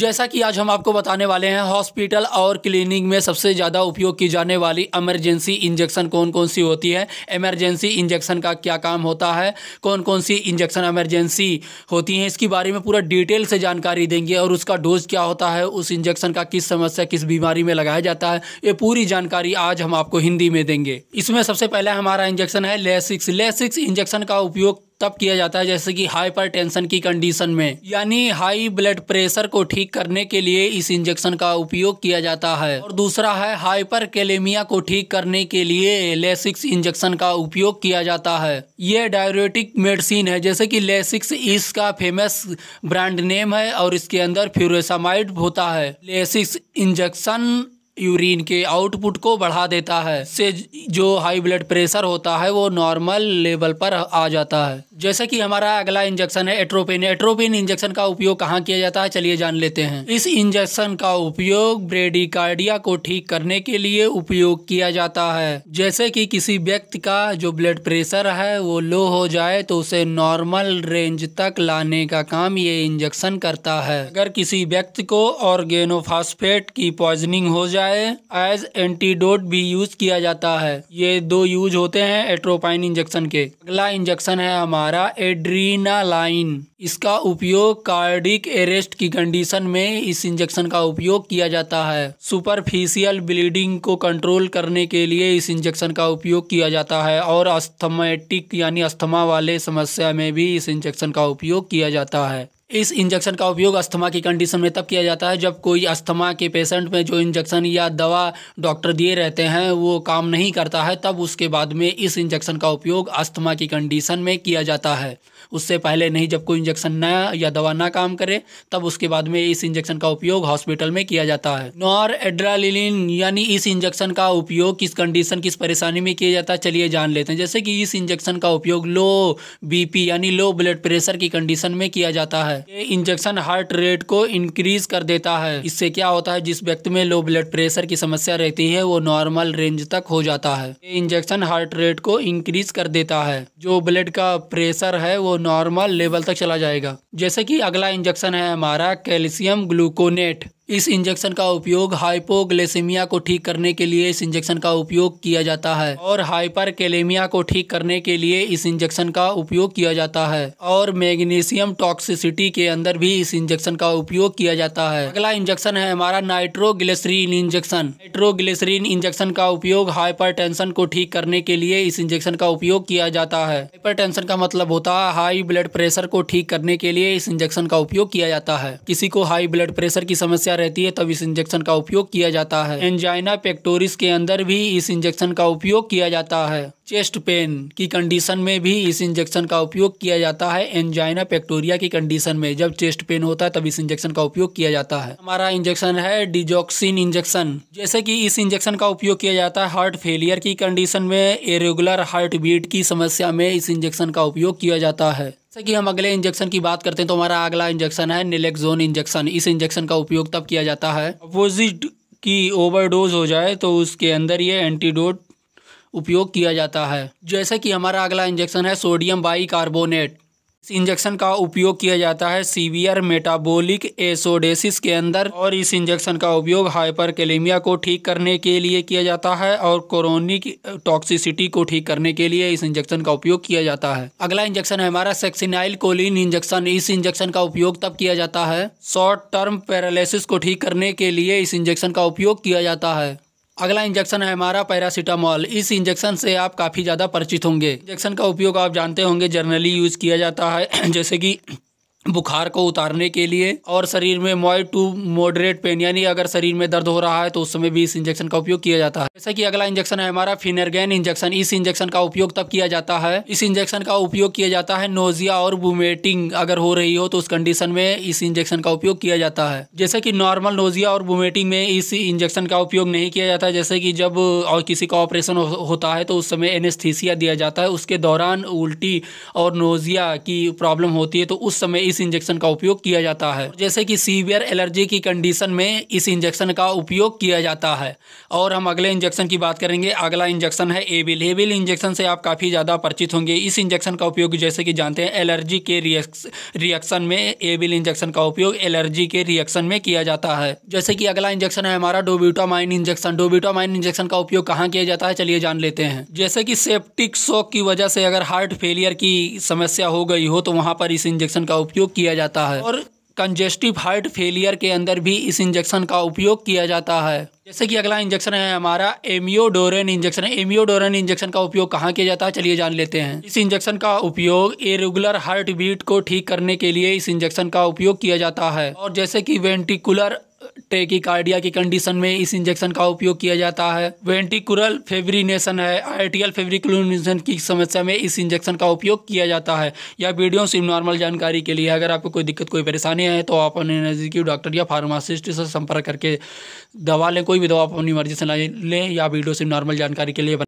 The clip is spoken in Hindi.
जैसा कि आज हम आपको बताने वाले हैं हॉस्पिटल और क्लिनिक में सबसे ज़्यादा उपयोग की जाने वाली इमरजेंसी इंजेक्शन कौन कौन सी होती है इमरजेंसी इंजेक्शन का क्या काम होता है कौन कौन सी इंजेक्शन इमरजेंसी होती हैं इसके बारे में पूरा डिटेल से जानकारी देंगे और उसका डोज क्या होता है उस इंजेक्शन का किस समस्या किस बीमारी में लगाया जाता है ये पूरी जानकारी आज हम आपको हिंदी में देंगे इसमें सबसे पहले हमारा इंजेक्शन है लेसिक्स लेसिक्स इंजेक्शन का उपयोग तब किया जाता है जैसे कि हाइपरटेंशन की कंडीशन में यानी हाई ब्लड प्रेशर को ठीक करने के लिए इस इंजेक्शन का उपयोग किया जाता है और दूसरा है हाइपर कैलेमिया को ठीक करने के लिए लेसिक्स इंजेक्शन का उपयोग किया जाता है ये डायरेटिक मेडिसिन है जैसे कि लेसिक्स इसका फेमस ब्रांड नेम है और इसके अंदर फ्यूरोसामाइड होता है लेसिक्स इंजेक्शन यूरिन के आउटपुट को बढ़ा देता है से जो हाई ब्लड प्रेशर होता है वो नॉर्मल लेवल पर आ जाता है जैसे कि हमारा अगला इंजेक्शन है एट्रोपिन एट्रोपिन इंजेक्शन का उपयोग कहाँ किया जाता है चलिए जान लेते हैं इस इंजेक्शन का उपयोग ब्रेडिकार्डिया को ठीक करने के लिए उपयोग किया जाता है जैसे कि किसी व्यक्ति का जो ब्लड प्रेशर है वो लो हो जाए तो उसे नॉर्मल रेंज तक लाने का काम ये इंजेक्शन करता है अगर किसी व्यक्ति को ऑर्गेनोफास्फेट की पॉइजनिंग हो जाए एज एंटीडोट भी यूज किया जाता है ये दो यूज होते हैं एट्रोपाइन इंजेक्शन के अगला इंजेक्शन है हमारा हमारा एड्रीनालाइन इसका उपयोग कार्डिक एरेस्ट की कंडीशन में इस इंजेक्शन का उपयोग किया जाता है सुपरफिशियल ब्लीडिंग को कंट्रोल करने के लिए इस इंजेक्शन का उपयोग किया जाता है और अस्थमेटिक यानी अस्थमा वाले समस्या में भी इस इंजेक्शन का उपयोग किया जाता है इस इंजेक्शन का उपयोग अस्थमा की कंडीशन में तब किया जाता है जब कोई अस्थमा के पेशेंट में जो इंजेक्शन या दवा डॉक्टर दिए रहते हैं वो काम नहीं करता है तब उसके बाद में इस इंजेक्शन का उपयोग अस्थमा की कंडीशन में किया जाता है उससे पहले नहीं जब कोई इंजेक्शन न या दवा ना काम करे तब उसके बाद में इस इंजेक्शन का उपयोग हॉस्पिटल में किया जाता है नॉर एड्रालिन यानी इस इंजेक्शन का उपयोग किस कंडीशन किस परेशानी में किया जाता है चलिए जान लेते हैं जैसे कि इस इंजेक्शन का उपयोग लो बी यानी लो ब्लड प्रेशर की कंडीशन में किया जाता है है ये इंजेक्शन हार्ट रेट को इंक्रीज कर देता है इससे क्या होता है जिस व्यक्ति में लो ब्लड प्रेशर की समस्या रहती है वो नॉर्मल रेंज तक हो जाता है ये इंजेक्शन हार्ट रेट को इंक्रीज कर देता है जो ब्लड का प्रेशर है वो नॉर्मल लेवल तक चला जाएगा जैसे की अगला इंजेक्शन है हमारा कैल्शियम ग्लूकोनेट इस इंजेक्शन का उपयोग हाइपोग्लेसेमिया को ठीक करने के लिए इस इंजेक्शन का उपयोग किया जाता है और हाइपरकेलेमिया को ठीक करने के लिए इस इंजेक्शन का उपयोग किया जाता है और मैग्नीशियम टॉक्सिसिटी के अंदर भी इस इंजेक्शन का उपयोग किया जाता है अगला इंजेक्शन है हमारा नाइट्रोग्लेसरीन इंजेक्शन नाइट्रोग्लेसरीन इंजेक्शन का उपयोग हाइपर को ठीक करने के लिए इस इंजेक्शन का उपयोग किया जाता है हाइपर का मतलब होता है हाई ब्लड प्रेशर को ठीक करने के लिए इस इंजेक्शन का उपयोग किया जाता है किसी को हाई ब्लड प्रेशर की समस्या समस्या रहती है तब इस इंजेक्शन का उपयोग किया जाता है एंजाइना पेक्टोरिस के अंदर भी इस इंजेक्शन का उपयोग किया जाता है चेस्ट पेन की कंडीशन में भी इस इंजेक्शन का उपयोग किया जाता है एंजाइना पेक्टोरिया की कंडीशन में जब चेस्ट पेन होता है तब इस इंजेक्शन का उपयोग किया जाता है हमारा इंजेक्शन है डिजोक्सिन इंजेक्शन जैसे कि इस इंजेक्शन का उपयोग किया जाता है हार्ट फेलियर की कंडीशन में इरेगुलर हार्ट बीट की समस्या में इस इंजेक्शन का उपयोग किया जाता है जैसे कि हम अगले इंजेक्शन की बात करते हैं तो हमारा अगला इंजेक्शन है निलेक्जोन इंजेक्शन इस इंजेक्शन का उपयोग तब किया जाता है अपोजिट की ओवरडोज हो जाए तो उसके अंदर ये एंटीडोट उपयोग किया जाता है जैसे कि हमारा अगला इंजेक्शन है सोडियम बाई कार्बोनेट इस इंजेक्शन का उपयोग किया जाता है सीवियर मेटाबोलिक एसोडेसिस के अंदर और इस इंजेक्शन का उपयोग हाइपर को ठीक करने के लिए किया जाता है और कोरोनिक टॉक्सिसिटी को ठीक करने के लिए इस इंजेक्शन का उपयोग किया जाता है अगला इंजेक्शन है हमारा सेक्सिनाइल कोलिन इंजेक्शन इस इंजेक्शन का उपयोग तब किया जाता है शॉर्ट टर्म पैरालिसिस को ठीक करने के लिए इस इंजेक्शन का उपयोग किया जाता है अगला इंजेक्शन है हमारा पैरासीटामॉल इस इंजेक्शन से आप काफ़ी ज़्यादा परिचित होंगे इंजेक्शन का उपयोग आप जानते होंगे जर्नली यूज़ किया जाता है जैसे कि बुखार को उतारने के लिए और शरीर में मॉइड टू मॉडरेट पेन यानी अगर शरीर में दर्द हो रहा है तो उस समय भी इस इंजेक्शन का उपयोग किया जाता है जैसा कि अगला इंजेक्शन है हमारा फिनरगैन इंजेक्शन इस इंजेक्शन का उपयोग तब किया जाता है इस इंजेक्शन का उपयोग किया जाता है नोजिया और वोमेटिंग अगर हो रही हो तो उस कंडीशन में इस इंजेक्शन का उपयोग किया जाता है जैसे कि नॉर्मल नोजिया और वोमेटिंग में इस इंजेक्शन का उपयोग नहीं किया जाता जैसे कि जब और किसी का ऑपरेशन होता है तो उस समय एनेस्थीसिया दिया जाता है उसके दौरान उल्टी और नोजिया की प्रॉब्लम होती है तो उस समय इस इंजेक्शन का उपयोग किया जाता है जैसे कि सीवियर एलर्जी की कंडीशन में इस इंजेक्शन का उपयोग किया जाता है और हम अगले इंजेक्शन की बात करेंगे अगला इंजेक्शन है एबिल एबिल इंजेक्शन से आप काफ़ी ज़्यादा परिचित होंगे इस इंजेक्शन का उपयोग जैसे कि जानते हैं एलर्जी के रिएक्शन में एबिल इंजेक्शन का उपयोग एलर्जी के रिएक्शन में किया जाता है जैसे कि अगला इंजेक्शन है हमारा डोब्यूटामाइन इंजेक्शन डोब्यूटामाइन इंजेक्शन का उपयोग कहाँ किया जाता है चलिए जान लेते हैं जैसे कि सेप्टिक शोक की वजह से अगर हार्ट फेलियर की समस्या हो गई हो तो वहाँ पर इस इंजेक्शन का उपयोग उपयोग किया जाता है और कंजेस्टिव हार्ट फेलियर के अंदर भी इस इंजेक्शन का उपयोग किया जाता है जैसे कि अगला इंजेक्शन है हमारा एमियोडोरेन इंजेक्शन एमियोडोरेन इंजेक्शन का उपयोग कहाँ किया जाता है चलिए जान लेते हैं इस इंजेक्शन का उपयोग इरेगुलर हार्ट बीट को ठीक करने के लिए इस इंजेक्शन का उपयोग किया जाता है और जैसे कि वेंटिकुलर टेकिकार्डिया की कंडीशन में इस इंजेक्शन का उपयोग किया जाता है वेंटिकुरल फेब्रिनेशन है आर्टियल फेब्रिकुलेशन की समस्या में इस इंजेक्शन का उपयोग किया जाता है या वीडियो सिर्फ नॉर्मल जानकारी के लिए अगर आपको कोई दिक्कत कोई परेशानी है तो आप अपने नज़दीकी डॉक्टर या फार्मासिस्ट से संपर्क करके दवा लें कोई भी दवा अपनी मर्जी से लें या वीडियो सिर्फ नॉर्मल जानकारी के लिए